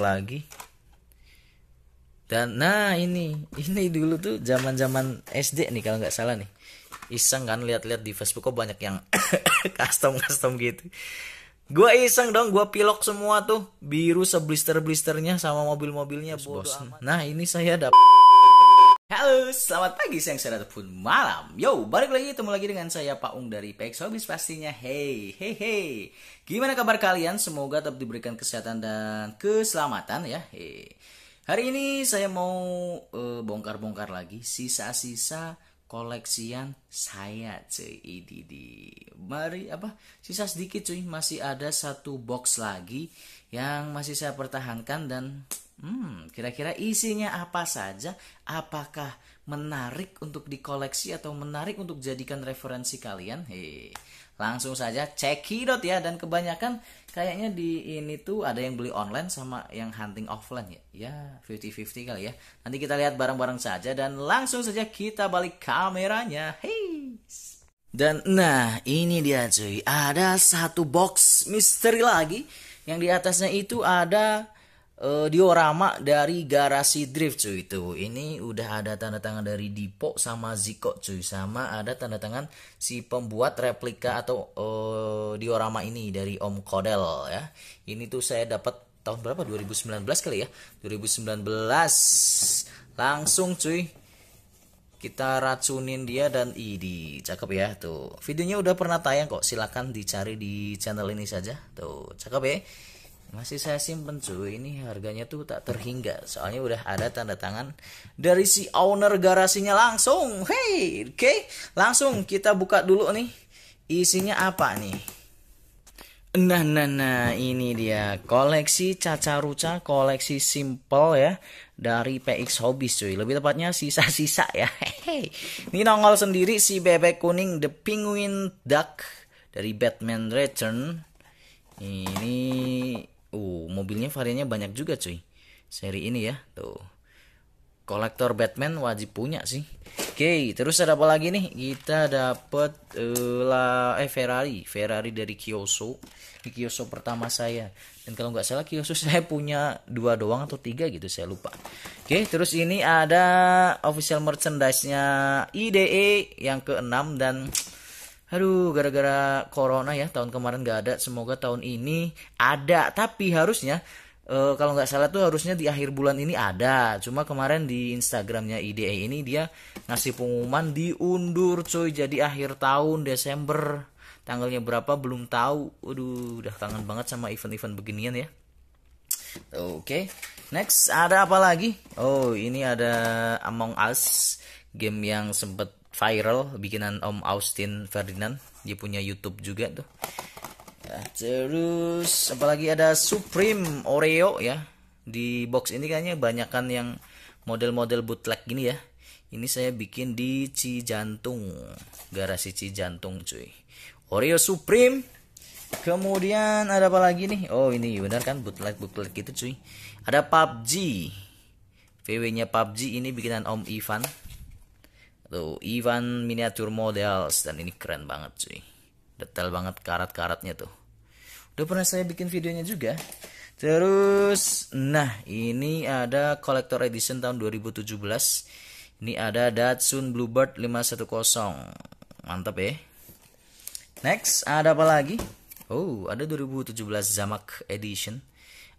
lagi dan nah ini ini dulu tuh zaman zaman SD nih kalau nggak salah nih iseng kan lihat-lihat di Facebook kok banyak yang custom custom gitu gue iseng dong gue pilok semua tuh biru seblister blisternya sama mobil-mobilnya bos nah ini saya dapat Halo, selamat pagi, siang, sore, ataupun malam. Yo, balik lagi, ketemu lagi dengan saya Pak Ung dari PX Hobbies pastinya. Hey, hey, hey. Gimana kabar kalian? Semoga tetap diberikan kesehatan dan keselamatan ya. Hey. Hari ini saya mau eh, bongkar-bongkar uh, lagi sisa-sisa koleksian saya cuy ini di mari apa sisa sedikit cuy masih ada satu box lagi yang masih saya pertahankan dan Hmm, kira-kira isinya apa saja? Apakah menarik untuk dikoleksi atau menarik untuk jadikan referensi kalian? Hei, langsung saja cekidot ya dan kebanyakan kayaknya di ini tuh ada yang beli online sama yang hunting offline ya. Ya, 50-50 kali ya. Nanti kita lihat bareng-bareng saja dan langsung saja kita balik kameranya. Hei. Dan nah, ini dia cuy. Ada satu box misteri lagi yang di atasnya itu ada uh, diorama dari garasi drift cuy itu ini udah ada tanda tangan dari Dipo sama Ziko cuy sama ada tanda tangan si pembuat replika atau uh, diorama ini dari Om Kodel ya ini tuh saya dapat tahun berapa 2019 kali ya 2019 langsung cuy kita racunin dia dan idi cakep ya tuh videonya udah pernah tayang kok silahkan dicari di channel ini saja tuh cakep ya masih saya simpen cuy ini harganya tuh tak terhingga soalnya udah ada tanda tangan dari si owner garasinya langsung hey oke okay. langsung kita buka dulu nih isinya apa nih Nah, nah, nah, ini dia koleksi Caca Ruca, koleksi simple ya dari PX Hobbies cuy. Lebih tepatnya sisa-sisa ya. Hehehe. Ini nongol sendiri si bebek kuning The Penguin Duck dari Batman Return. Ini uh mobilnya variannya banyak juga cuy seri ini ya tuh kolektor Batman wajib punya sih oke okay, terus ada apa lagi nih kita dapat uh, eh, la eh Ferrari Ferrari dari Kyoso Di Kyoso pertama saya dan kalau nggak salah Kyoso saya punya dua doang atau tiga gitu saya lupa oke okay, terus ini ada official merchandise nya IDE yang keenam dan Aduh, gara-gara corona ya tahun kemarin nggak ada. Semoga tahun ini ada. Tapi harusnya e, kalau nggak salah tuh harusnya di akhir bulan ini ada. Cuma kemarin di Instagramnya IDE ini dia ngasih pengumuman diundur coy. Jadi akhir tahun Desember tanggalnya berapa belum tahu. Aduh, udah kangen banget sama event-event beginian ya. Oke, okay. next ada apa lagi? Oh, ini ada Among Us game yang sempat viral bikinan Om Austin Ferdinand dia punya YouTube juga tuh ya, terus apalagi ada Supreme Oreo ya di box ini kayaknya banyakkan yang model-model bootleg gini ya ini saya bikin di Cijantung garasi Cijantung cuy Oreo Supreme kemudian ada apa lagi nih oh ini benar kan bootleg bootleg gitu cuy ada PUBG VW nya PUBG ini bikinan Om Ivan Tuh, Ivan Miniature Models dan ini keren banget cuy. Detail banget karat-karatnya tuh. Udah pernah saya bikin videonya juga. Terus nah ini ada collector edition tahun 2017. Ini ada Datsun Bluebird 510. Mantap ya. Next ada apa lagi? Oh, ada 2017 Zamak Edition.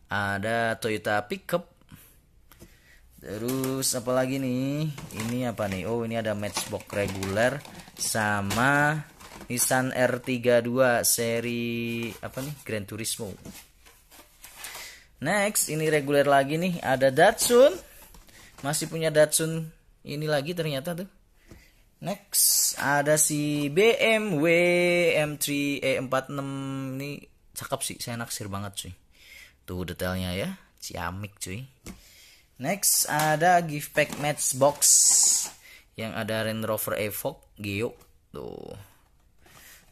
Ada Toyota Pickup Terus apa lagi nih? Ini apa nih? Oh, ini ada Matchbox reguler sama Nissan R32 seri apa nih? Grand Turismo. Next, ini reguler lagi nih, ada Datsun. Masih punya Datsun ini lagi ternyata tuh. Next, ada si BMW M3 E46 ini cakep sih, saya naksir banget cuy. Tuh detailnya ya, ciamik cuy. Next ada gift pack Matchbox yang ada Range Rover Evoque Geo tuh.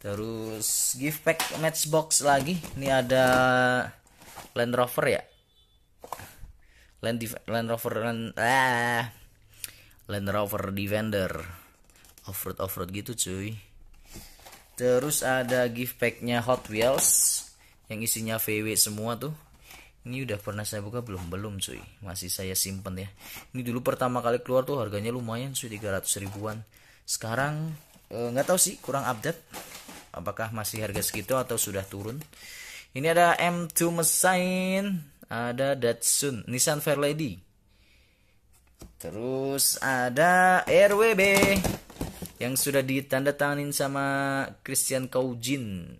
Terus gift pack Matchbox lagi. Ini ada Land Rover ya. Land Land Rover Land ah. Land Rover Defender. Offroad offroad gitu cuy. Terus ada gift packnya Hot Wheels yang isinya VW semua tuh ini udah pernah saya buka belum? Belum cuy. Masih saya simpen ya. Ini dulu pertama kali keluar tuh harganya lumayan cuy 300 ribuan. Sekarang eh, nggak e, tahu sih kurang update. Apakah masih harga segitu atau sudah turun? Ini ada M2 Mesin, ada Datsun, Nissan Fairlady. Terus ada RWB yang sudah ditandatanganin sama Christian Kaujin.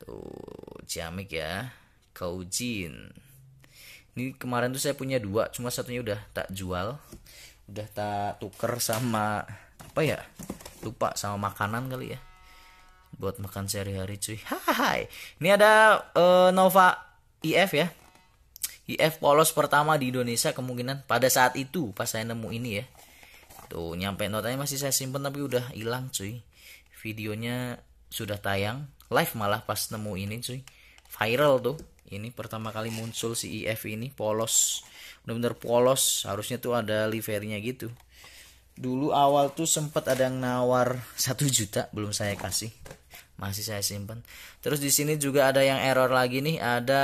Tuh, ciamik ya. Kaujin. Ini kemarin tuh saya punya dua, cuma satunya udah tak jual. Udah tak tuker sama apa ya? Lupa sama makanan kali ya. Buat makan sehari-hari cuy. Hai. Ini ada uh, Nova IF ya. IF polos pertama di Indonesia kemungkinan pada saat itu pas saya nemu ini ya. Tuh, nyampe notanya masih saya simpen tapi udah hilang cuy. Videonya sudah tayang live malah pas nemu ini cuy viral tuh ini pertama kali muncul si EF ini polos bener-bener polos harusnya tuh ada livernya gitu dulu awal tuh sempet ada yang nawar satu juta belum saya kasih masih saya simpan terus di sini juga ada yang error lagi nih ada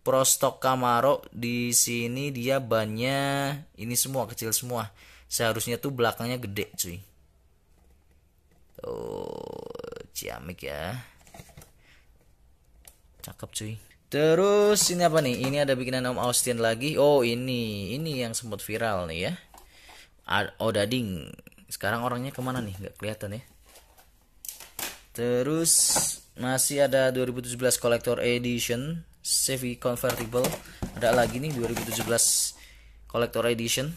Prostok Camaro di sini dia bannya ini semua kecil semua seharusnya tuh belakangnya gede cuy oh ciamik ya cakep cuy Terus ini apa nih? Ini ada bikinan Om Austin lagi. Oh ini, ini yang sempat viral nih ya. Oh Dading. Sekarang orangnya kemana nih? Gak kelihatan ya. Terus masih ada 2017 Collector Edition Chevy Convertible. Ada lagi nih 2017 Collector Edition.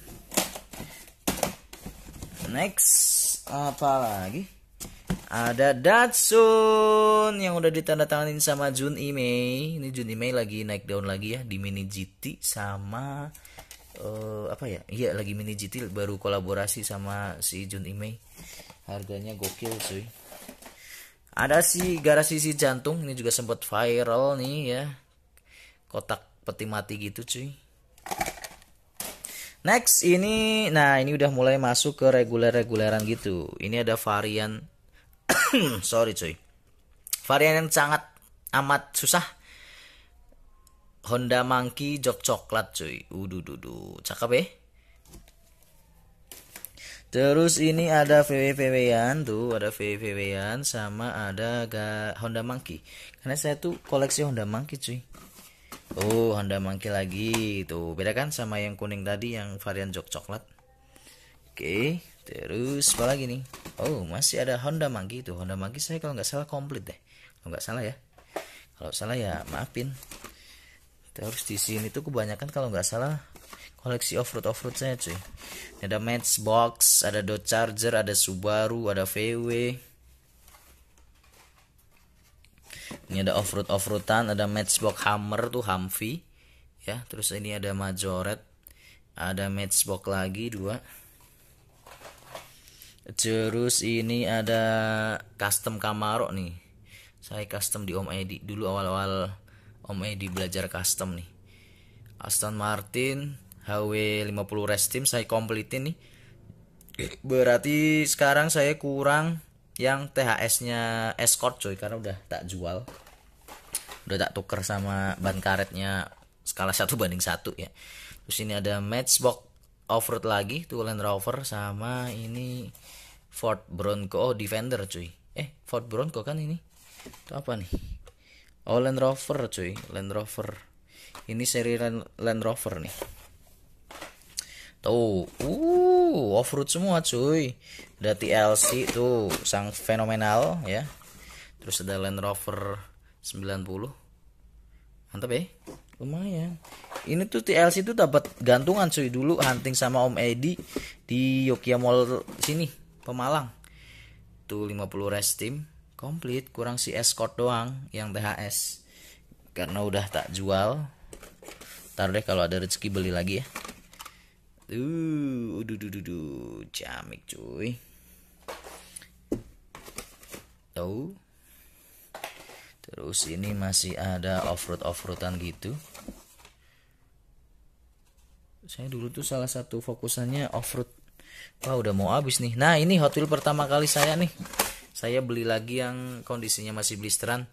Next apa lagi? Ada Datsun yang udah ditandatangani sama Jun Imei. Ini Jun Imei lagi naik daun lagi ya di Mini GT sama uh, apa ya? Iya lagi Mini GT baru kolaborasi sama si Jun Imei. Harganya gokil cuy. Ada si garasi si jantung ini juga sempat viral nih ya. Kotak peti mati gitu cuy. Next ini nah ini udah mulai masuk ke reguler-reguleran gitu. Ini ada varian sorry cuy varian yang sangat amat susah Honda Monkey jok coklat cuy udu dudu cakep ya Terus ini ada vw an tuh, ada vw an sama ada ga Honda Monkey. Karena saya tuh koleksi Honda Monkey cuy. Oh, Honda Monkey lagi tuh. Beda kan sama yang kuning tadi yang varian jok coklat. Oke. Okay. Terus apa lagi nih? Oh, masih ada Honda Manggi itu. Honda Manggi saya kalau nggak salah komplit deh. Kalau nggak salah ya. Kalau salah ya maafin. Terus di sini tuh kebanyakan kalau nggak salah koleksi off road off road saya cuy. Ini ada Matchbox, ada Dodge Charger, ada Subaru, ada VW. Ini ada off road offroad offroadan, ada Matchbox Hammer tuh Humvee. Ya, terus ini ada Majoret, ada Matchbox lagi dua terus ini ada custom kamarok nih saya custom di Om Edi dulu awal-awal Om Edi belajar custom nih Aston Martin HW50 Restim Team saya komplitin nih berarti sekarang saya kurang yang THS nya escort coy karena udah tak jual udah tak tuker sama ban karetnya skala satu banding satu ya terus ini ada matchbox offroad lagi tuh Land Rover sama ini Ford Bronco oh Defender cuy eh Ford Bronco kan ini itu apa nih oh Land Rover cuy Land Rover ini seri Land Rover nih tuh uh off road semua cuy ada TLC tuh sang fenomenal ya terus ada Land Rover 90 mantap ya lumayan ini tuh TLC tuh dapat gantungan cuy dulu hunting sama Om Edi di Yogyakarta Mall sini Pemalang tuh 50 rest team komplit kurang si escort doang yang THS karena udah tak jual ntar deh kalau ada rezeki beli lagi ya tuh uduh uduh jamik cuy tahu terus ini masih ada offroad offroadan gitu saya dulu tuh salah satu fokusannya offroad wah udah mau habis nih nah ini Hot Wheels pertama kali saya nih saya beli lagi yang kondisinya masih blisteran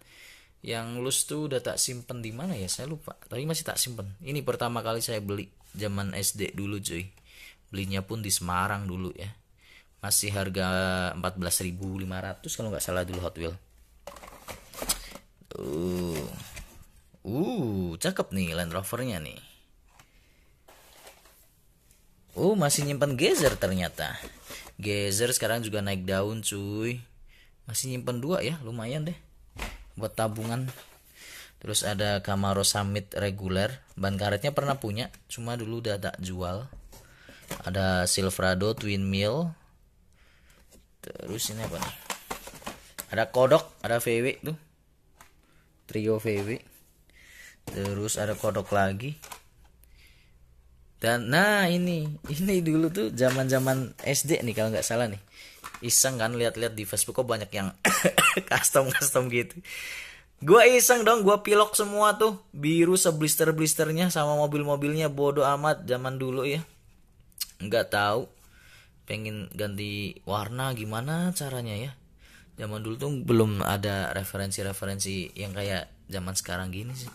yang lus tuh udah tak simpen di mana ya saya lupa tapi masih tak simpen ini pertama kali saya beli zaman SD dulu cuy belinya pun di Semarang dulu ya masih harga 14.500 kalau nggak salah dulu Hot Wheels uh uh cakep nih Land Rovernya nih Oh masih nyimpan gezer ternyata Gezer sekarang juga naik daun cuy Masih nyimpan dua ya lumayan deh Buat tabungan Terus ada Camaro Summit reguler Ban karetnya pernah punya Cuma dulu udah tak jual Ada Silverado Twin Mill Terus ini apa nih Ada kodok Ada VW tuh Trio VW Terus ada kodok lagi dan nah ini ini dulu tuh zaman zaman SD nih kalau nggak salah nih iseng kan lihat-lihat di Facebook kok banyak yang custom custom gitu gue iseng dong gue pilok semua tuh biru seblister blisternya sama mobil-mobilnya bodoh amat zaman dulu ya nggak tahu pengen ganti warna gimana caranya ya zaman dulu tuh belum ada referensi-referensi yang kayak zaman sekarang gini sih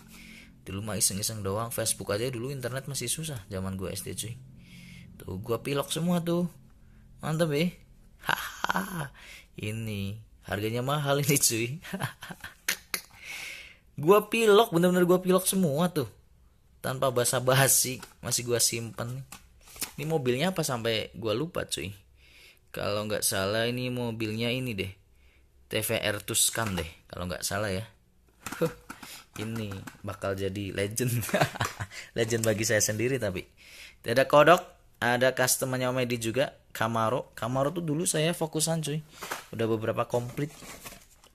dulu mah iseng-iseng doang Facebook aja dulu internet masih susah zaman gue SD cuy tuh gue pilok semua tuh mantep ya ini harganya mahal ini cuy gue pilok bener-bener gue pilok semua tuh tanpa basa-basi masih gue simpen ini mobilnya apa sampai gue lupa cuy kalau nggak salah ini mobilnya ini deh TVR Tuscan deh kalau nggak salah ya itu ini bakal jadi legend legend bagi saya sendiri tapi tidak kodok ada customernya Omedi juga kamaro kamaro tuh dulu saya fokusan cuy udah beberapa komplit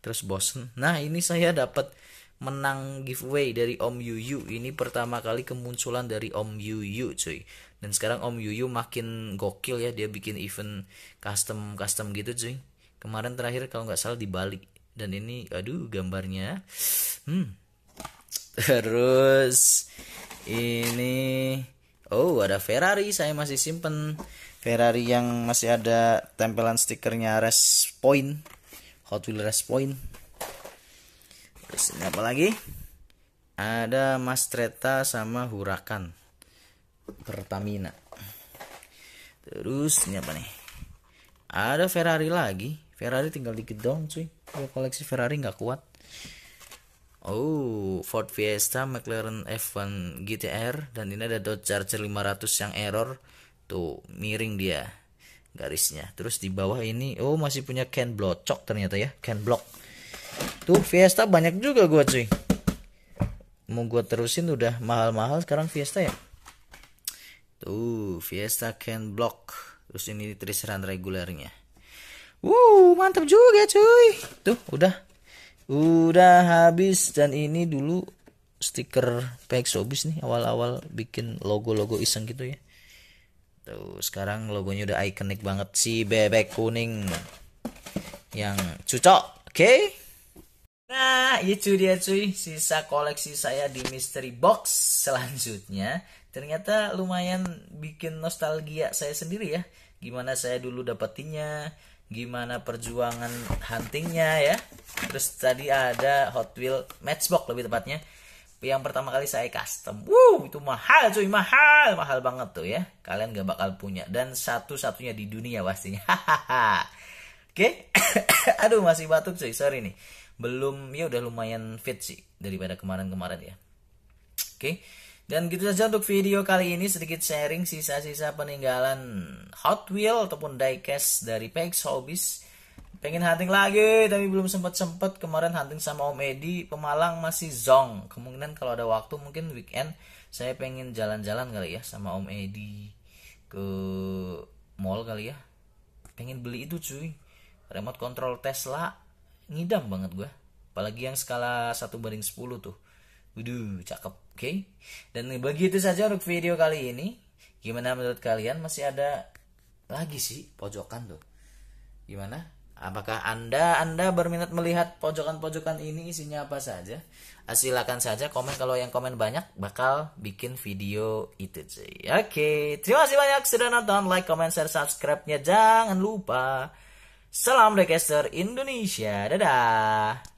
terus bosen nah ini saya dapat menang giveaway dari Om Yuyu ini pertama kali kemunculan dari Om Yuyu cuy dan sekarang Om Yuyu makin gokil ya dia bikin event custom custom gitu cuy kemarin terakhir kalau nggak salah di Bali dan ini aduh gambarnya hmm terus ini oh ada Ferrari saya masih simpen Ferrari yang masih ada tempelan stikernya res point Hot Wheels res point terus ini apa lagi ada Mastretta sama hurakan Pertamina terus ini apa nih ada Ferrari lagi Ferrari tinggal dikit dong cuy kalau koleksi Ferrari nggak kuat Oh, Ford Fiesta, McLaren F1 GTR, dan ini ada Dodge Charger 500 yang error. Tuh, miring dia garisnya. Terus di bawah ini, oh masih punya can blocok ternyata ya, Ken block. Tuh, Fiesta banyak juga gua cuy. Mau gua terusin udah mahal-mahal sekarang Fiesta ya. Tuh, Fiesta Ken block. Terus ini Triceran regulernya. Wow, mantap juga cuy. Tuh, udah. Udah habis dan ini dulu stiker PX Sobis nih awal-awal bikin logo-logo iseng gitu ya. Tuh, sekarang logonya udah ikonik banget si bebek kuning yang cocok. Oke. Okay? Nah, itu dia cuy, sisa koleksi saya di mystery box selanjutnya. Ternyata lumayan bikin nostalgia saya sendiri ya. Gimana saya dulu dapetinnya, gimana perjuangan huntingnya ya terus tadi ada Hot Wheel Matchbox lebih tepatnya yang pertama kali saya custom. Wow, itu mahal cuy, mahal, mahal banget tuh ya. Kalian gak bakal punya dan satu-satunya di dunia pastinya. Oke. Okay? Aduh, masih batuk cuy, sorry nih. Belum ya udah lumayan fit sih daripada kemarin-kemarin ya. Oke. Okay? Dan gitu saja untuk video kali ini sedikit sharing sisa-sisa peninggalan Hot Wheel ataupun diecast dari Pex Hobbies. Pengen hunting lagi tapi belum sempat-sempat kemarin hunting sama Om Edi Pemalang masih zong. Kemungkinan kalau ada waktu mungkin weekend saya pengen jalan-jalan kali ya sama Om Edi ke mall kali ya. Pengen beli itu cuy. Remote control Tesla ngidam banget gue. Apalagi yang skala 1 banding 10 tuh Waduh, cakep. Oke. Okay? Dan begitu saja untuk video kali ini. Gimana menurut kalian? Masih ada lagi sih pojokan tuh. Gimana? Apakah Anda Anda berminat melihat pojokan-pojokan ini isinya apa saja? Ah, silakan saja komen kalau yang komen banyak bakal bikin video itu sih. Oke, terima kasih banyak sudah nonton, like, comment, share, subscribe-nya jangan lupa. Salam Recaster Indonesia. Dadah.